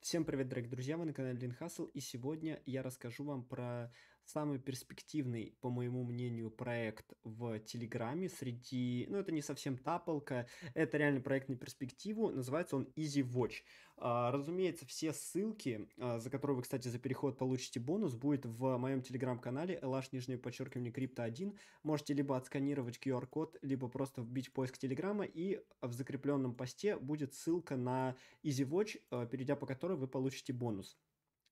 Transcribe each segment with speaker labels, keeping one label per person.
Speaker 1: Всем привет, дорогие друзья, вы на канале Lean Hustle, и сегодня я расскажу вам про самый перспективный, по моему мнению, проект в Телеграме среди... Ну, это не совсем таполка это реально проект на перспективу, называется он Easy Watch. А, разумеется, все ссылки, а, за которые вы, кстати, за переход получите бонус, будет в моем Телеграм-канале lh нижнее подчеркивание крипто 1. Можете либо отсканировать QR-код, либо просто вбить поиск Телеграма, и в закрепленном посте будет ссылка на Easy Watch, а, перейдя по которой вы получите бонус.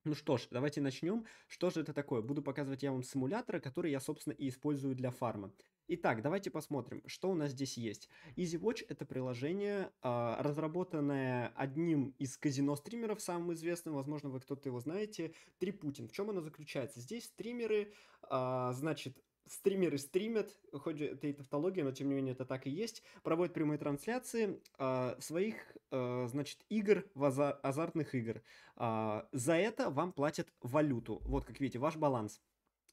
Speaker 1: Ну что ж, давайте начнем. Что же это такое? Буду показывать я вам симуляторы, которые я, собственно, и использую для фарма. Итак, давайте посмотрим, что у нас здесь есть. EasyWatch — это приложение, а, разработанное одним из казино-стримеров, самым известным, возможно, вы кто-то его знаете, Трипутин. В чем оно заключается? Здесь стримеры, а, значит, стримеры стримят, хоть это и тавтология, но тем не менее это так и есть, проводят прямые трансляции э, своих, э, значит, игр, азар, азартных игр. Э, за это вам платят валюту. Вот, как видите, ваш баланс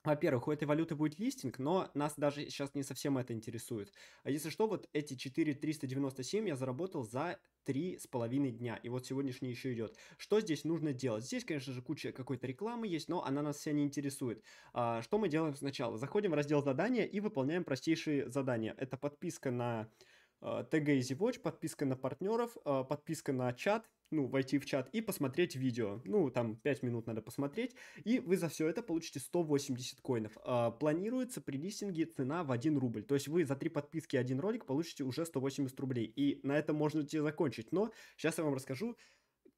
Speaker 1: во-первых, у этой валюты будет листинг, но нас даже сейчас не совсем это интересует. А если что, вот эти 4,397 я заработал за три с половиной дня. И вот сегодняшний еще идет. Что здесь нужно делать? Здесь, конечно же, куча какой-то рекламы есть, но она нас вся не интересует. А, что мы делаем сначала? Заходим в раздел задания и выполняем простейшие задания. Это подписка на э, TG Easy Watch, подписка на партнеров, э, подписка на чат, ну, войти в чат и посмотреть видео. Ну, там 5 минут надо посмотреть, и вы за все это получите 180 коинов. А, планируется при листинге цена в 1 рубль, то есть вы за 3 подписки один ролик получите уже 180 рублей, и на этом можно тебе закончить. Но сейчас я вам расскажу,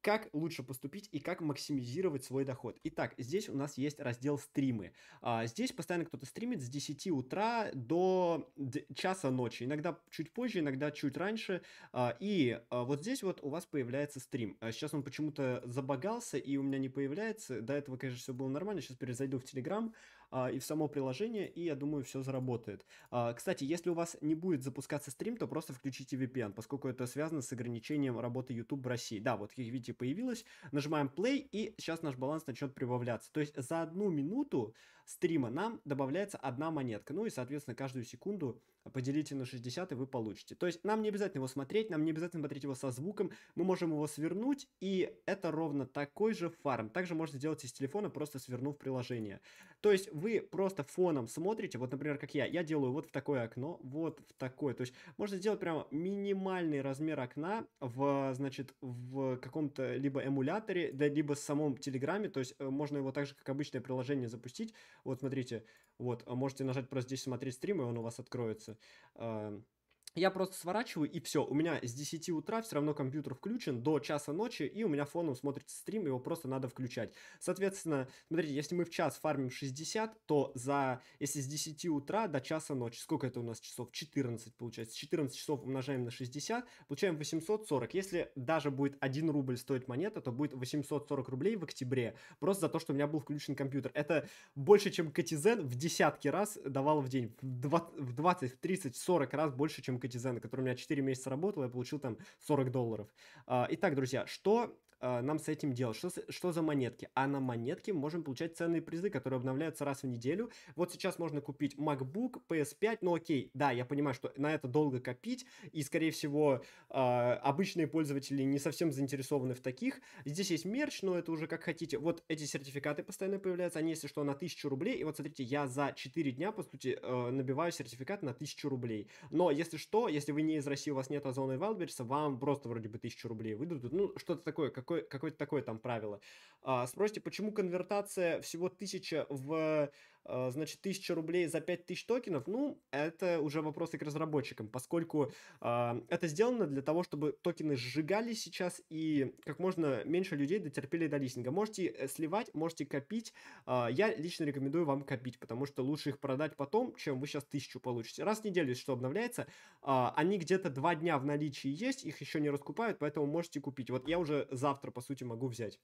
Speaker 1: как лучше поступить и как максимизировать свой доход. Итак, здесь у нас есть раздел стримы. А, здесь постоянно кто-то стримит с 10 утра до часа ночи, иногда чуть позже, иногда чуть раньше. А, и а, вот здесь вот у вас появляется стрим. сейчас он почему-то забагался и у меня не появляется. До этого, конечно, все было нормально. Сейчас перезайду в Телеграм. А, и в само приложение, и я думаю, все заработает. А, кстати, если у вас не будет запускаться стрим, то просто включите VPN, поскольку это связано с ограничением работы YouTube в России. Да, вот как видите, появилось. Нажимаем play, и сейчас наш баланс начнет прибавляться. То есть за одну минуту стрима нам добавляется одна монетка. Ну и, соответственно, каждую секунду поделите на 60, и вы получите. То есть нам не обязательно его смотреть, нам не обязательно смотреть его со звуком, мы можем его свернуть, и это ровно такой же фарм. Также можно сделать из телефона, просто свернув приложение. То есть вы просто фоном смотрите, вот, например, как я, я делаю вот в такое окно, вот в такое. То есть можно сделать прямо минимальный размер окна в, значит, в каком-то либо эмуляторе, да, либо в самом Телеграме, то есть э, можно его так же, как обычное приложение запустить. Вот, смотрите, вот, э, можете нажать просто здесь смотреть стрим, и он у вас откроется. um, я просто сворачиваю, и все. У меня с 10 утра все равно компьютер включен до часа ночи, и у меня фоном смотрится стрим, его просто надо включать. Соответственно, смотрите, если мы в час фармим 60, то за, если с 10 утра до часа ночи, сколько это у нас часов? 14, получается. 14 часов умножаем на 60, получаем 840. Если даже будет 1 рубль стоить монета, то будет 840 рублей в октябре, просто за то, что у меня был включен компьютер. Это больше, чем КТЗ в десятки раз давал в день. В 20, в 30, 40 раз больше, чем КТЗ дизайна, который у меня 4 месяца работал, я получил там 40 долларов. А, итак, друзья, что а, нам с этим делать? Что, что за монетки? А на монетки можем получать ценные призы, которые обновляются раз в неделю. Вот сейчас можно купить MacBook, PS5, ну окей, да, я понимаю, что на это долго копить, и, скорее всего, а, обычные пользователи не совсем заинтересованы в таких. Здесь есть мерч, но это уже как хотите. Вот эти сертификаты постоянно появляются, они, если что, на 1000 рублей. И вот смотрите, я за 4 дня, по сути, э, набиваю сертификат на 1000 рублей. Но, если что, если вы не из России, у вас нет Озона и Вайлдберриса, вам просто вроде бы 1000 рублей выдадут. Ну, что-то такое, как какое, то такое там правило. А, спросите, почему конвертация всего 1000 в Э, значит, 1000 рублей за 5000 токенов, ну, это уже вопросы к разработчикам, поскольку э, это сделано для того, чтобы токены сжигались сейчас и как можно меньше людей дотерпели до листинга. Можете э, сливать, можете копить. Э, я лично рекомендую вам копить, потому что лучше их продать потом, чем вы сейчас 1000 получите. Раз в неделю, что обновляется, э, они где-то 2 дня в наличии есть, их еще не раскупают, поэтому можете купить. Вот я уже завтра, по сути, могу взять.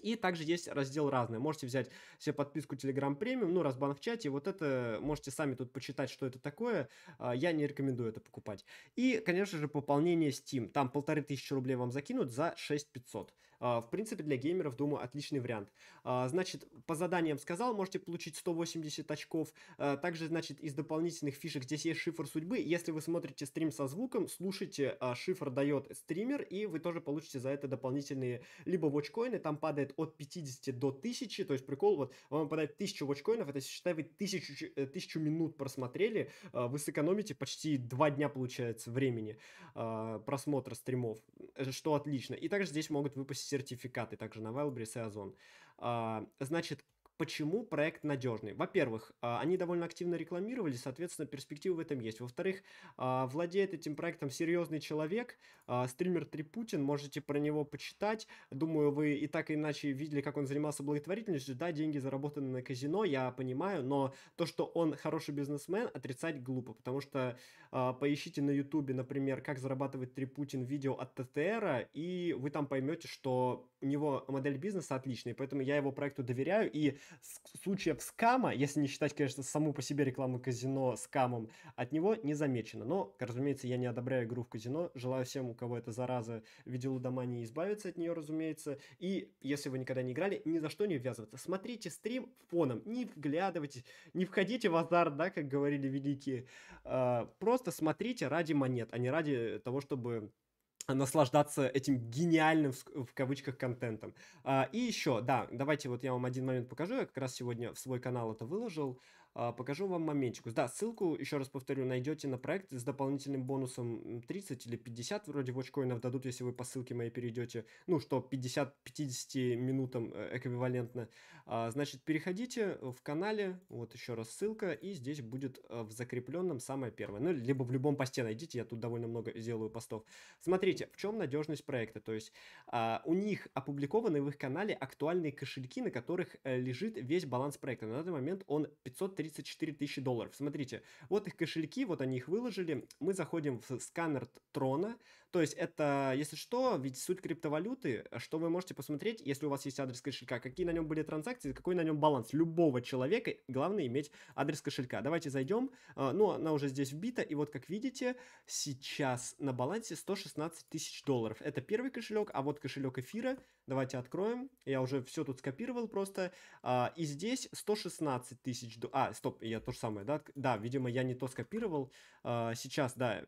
Speaker 1: И также есть раздел разные. Можете взять себе подписку Telegram Premium, ну, разбан в чате. Вот это можете сами тут почитать, что это такое. А, я не рекомендую это покупать. И, конечно же, пополнение Steam. Там полторы тысячи рублей вам закинут за 6500. А, в принципе, для геймеров, думаю, отличный вариант. А, значит, по заданиям сказал, можете получить 180 очков. А, также, значит, из дополнительных фишек здесь есть шифр судьбы. Если вы смотрите стрим со звуком, слушайте, шифр дает стример, и вы тоже получите за это дополнительные либо вочкоины, там падает от 50 до 1000, то есть прикол, вот вам падает 1000 вочкоинов, это считай вы 1000, 1000 э, минут просмотрели, вы сэкономите почти 2 дня, получается, времени просмотра стримов, э, что отлично. И также здесь могут выпустить сертификаты также на Wildberries и Озон. А, значит, Почему проект надежный? Во-первых, а, они довольно активно рекламировали, соответственно, перспективы в этом есть. Во-вторых, а, владеет этим проектом серьезный человек, а, стример Трипутин, можете про него почитать. Думаю, вы и так и иначе видели, как он занимался благотворительностью. Да, деньги заработаны на казино, я понимаю, но то, что он хороший бизнесмен, отрицать глупо, потому что э, поищите на Ютубе, например, как зарабатывает Трипутин видео от ТТР, а, и вы там поймете, что у него модель бизнеса отличная, поэтому я его проекту доверяю, и случаев скама, если не считать, конечно, саму по себе рекламу казино скамом, от него не замечено. Но, разумеется, я не одобряю игру в казино, желаю всем, у кого эта зараза видела дома, не избавиться от нее, разумеется. И если вы никогда не играли, ни за что не ввязываться. Смотрите стрим фоном, не вглядывайтесь, не входите в азарт, да, как говорили великие. А, просто смотрите ради монет, а не ради того, чтобы наслаждаться этим гениальным в кавычках контентом. А, и еще, да, давайте вот я вам один момент покажу. Я как раз сегодня в свой канал это выложил. А, покажу вам моментику. Да, ссылку, еще раз повторю, найдете на проект с дополнительным бонусом 30 или 50 вроде вотчкоинов дадут, если вы по ссылке моей перейдете. Ну, что 50-50 минутам э, эквивалентно. А, значит, переходите в канале, вот еще раз ссылка, и здесь будет э, в закрепленном самое первое. Ну, либо в любом посте найдите, я тут довольно много сделаю постов. Смотрите, в чем надежность проекта. То есть а, у них опубликованы в их канале актуальные кошельки, на которых э, лежит весь баланс проекта. На данный момент он 530 34 тысячи долларов. Смотрите, вот их кошельки, вот они их выложили. Мы заходим в сканер трона, то есть это, если что, ведь суть криптовалюты, э, что вы можете посмотреть, если у вас есть адрес кошелька, какие на нем были транзакции, какой на нем баланс любого человека, главное иметь адрес кошелька. Давайте зайдем, а, ну, она уже здесь вбита, и вот как видите, сейчас на балансе 116 тысяч долларов. Это первый кошелек, а вот кошелек эфира, давайте откроем, я уже все тут скопировал просто, а, и здесь 116 тысяч, а, стоп, я то же самое, да, да, видимо, я не то скопировал, а, сейчас, да,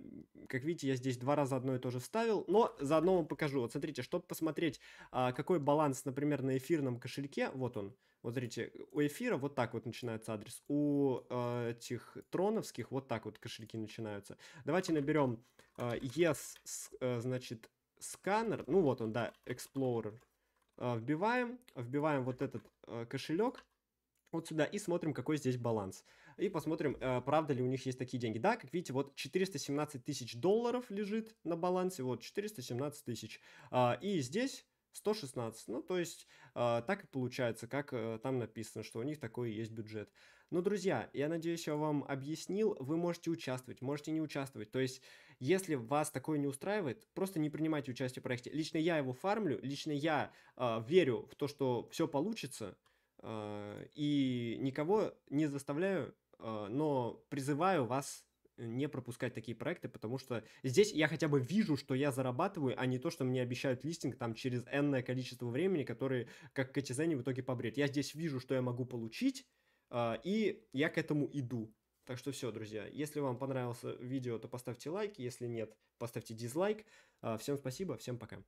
Speaker 1: как видите, я здесь два раза одно и то же тоже вставил, но заодно вам покажу. Вот смотрите, чтобы посмотреть, а, какой баланс, например, на эфирном кошельке, вот он, вот смотрите, у эфира вот так вот начинается адрес, у а, этих троновских вот так вот кошельки начинаются. Давайте наберем а, yes, э, значит, сканер, ну вот он, да, Explorer. Вбиваем, вбиваем вот этот э, кошелек вот сюда и смотрим, какой здесь баланс и посмотрим, э, правда ли у них есть такие деньги. Да, как видите, вот 417 тысяч долларов лежит на балансе, вот 417 тысяч. А, и здесь 116, ну то есть э, так и получается, как э, там написано, что у них такой есть бюджет. Но, ну, друзья, я надеюсь, я вам объяснил, вы можете участвовать, можете не участвовать. То есть, если вас такое не устраивает, просто не принимайте участие в проекте. Лично я его фармлю, лично я э, верю в то, что все получится, э, и никого не заставляю а, но призываю вас не пропускать такие проекты, потому что здесь я хотя бы вижу, что я зарабатываю, а не то, что мне обещают листинг там через энное количество времени, который как катизене в итоге побред. Я здесь вижу, что я могу получить, а, и я к этому иду. Так что все, друзья, если вам понравилось видео, то поставьте лайк, если нет, поставьте дизлайк. А, всем спасибо, всем пока.